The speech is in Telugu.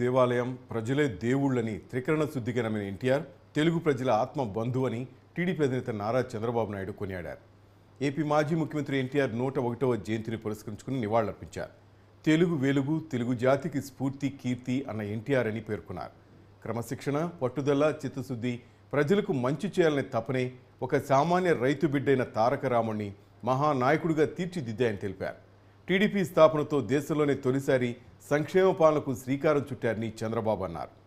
దేవాలయం ప్రజలే దేవుళ్ళని త్రికరణ నమ్మిన ఎన్టీఆర్ తెలుగు ప్రజల ఆత్మ బంధువు అని టీడీపీ అధినేత నారా చంద్రబాబు నాయుడు కొనియాడారు ఏపీ మాజీ ముఖ్యమంత్రి ఎన్టీఆర్ నూట ఒకటవ జయంతిని పురస్కరించుకుని నివాళులర్పించారు తెలుగు వెలుగు తెలుగు జాతికి స్ఫూర్తి కీర్తి అన్న ఎన్టీఆర్ అని పేర్కొన్నారు క్రమశిక్షణ పట్టుదల చిత్తశుద్ధి ప్రజలకు మంచి చేయాలనే తపనే ఒక సామాన్య రైతు బిడ్డైన తారక రాముణ్ణి మహానాయకుడిగా తీర్చిదిద్దాయని తెలిపారు టీడీపీ స్థాపనతో దేశంలోనే తొలిసారి సంక్షేమ పాలనకు శ్రీకారం చుట్టారని చంద్రబాబు అన్నారు